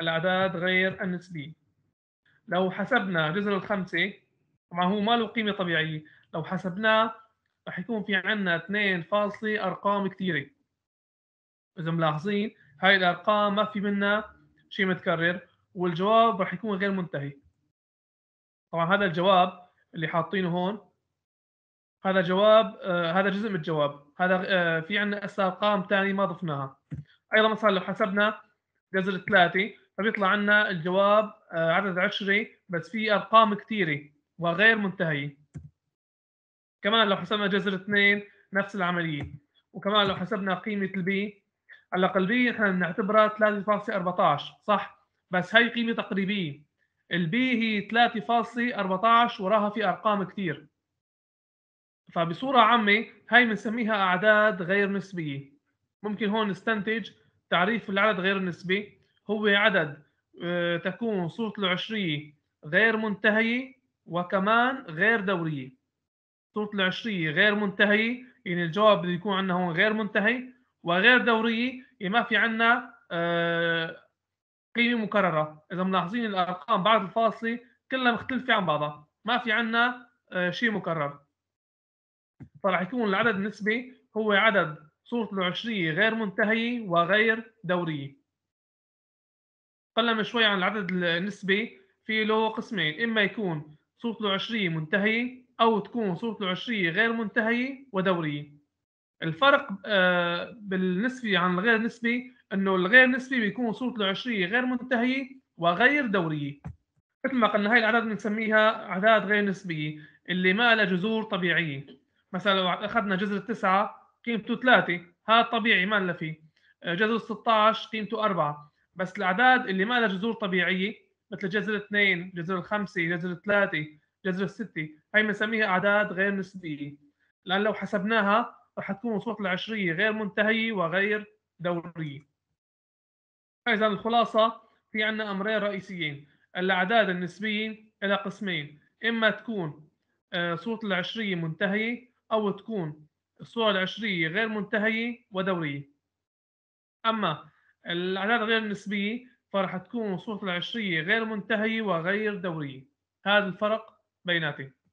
الأعداد غير النسبية لو حسبنا جذر الخمسة طبعا هو ما له قيمة طبيعية لو حسبناه رح يكون في عندنا 2 فاصلة أرقام كثيرة إذا ملاحظين هاي الأرقام ما في منها شيء متكرر والجواب رح يكون غير منتهي طبعا هذا الجواب اللي حاطينه هون هذا جواب آه هذا جزء من الجواب هذا آه في عندنا ارقام ثانيه ما ضفناها ايضا مثلا لو حسبنا جذر ثلاثة فبيطلع عنا الجواب آه، عدد عشري بس في ارقام كثيره وغير منتهيه كمان لو حسبنا جذر اثنين نفس العمليه وكمان لو حسبنا قيمه البي الاقل البي احنا بنعتبرها 3.14 صح بس هي قيمه تقريبيه البي هي 3.14 وراها في ارقام كثير فبصوره عامه هي بنسميها اعداد غير نسبيه ممكن هون نستنتج تعريف العدد غير النسبي هو عدد آه، تكون صورة العشرية غير منتهية وكمان غير دورية صورة العشرية غير منتهية يعني الجواب بده يكون عندنا هون غير منتهي وغير دورية يعني ما في عندنا آه، قيمة مكررة إذا ملاحظين الأرقام بعد الفاصلة كلها مختلفة عن بعضها ما في عندنا آه، شيء مكرر فراح يكون العدد النسبي هو عدد صورة العشرية غير منتهية وغير دورية قلنا شوي عن العدد النسبي في له قسمين إما يكون صورة العشرية منتهية أو تكون صورة العشرية غير منتهية ودورية الفرق آه، بالنسبي عن الغير نسبي انه الغير نسبي بيكون صورة العشرية غير منتهية وغير دورية مثل ما قلنا هاي الأعداد بنسميها أعداد غير نسبية اللي ما لها جذور طبيعية مثلا لو أخذنا جذر التسعة قيمته ثلاثة هذا طبيعي ما لنا فيه آه، جذر 16 قيمته أربعة بس الاعداد اللي ما لها جذور طبيعيه مثل جذر اثنين، جذر الخمسه، جذر ثلاثه، جذر السته، هي بنسميها اعداد غير نسبيه لان لو حسبناها رح تكون صوره العشريه غير منتهيه وغير دوريه. فاذا الخلاصه في عندنا امرين رئيسيين، الاعداد النسبيه الى قسمين، اما تكون آه، صورة العشرية منتهية أو تكون الصورة العشرية غير منتهية ودورية أما الأعداد غير النسبية فراح تكون صورة العشرية غير منتهية وغير دورية هذا الفرق بيناتهم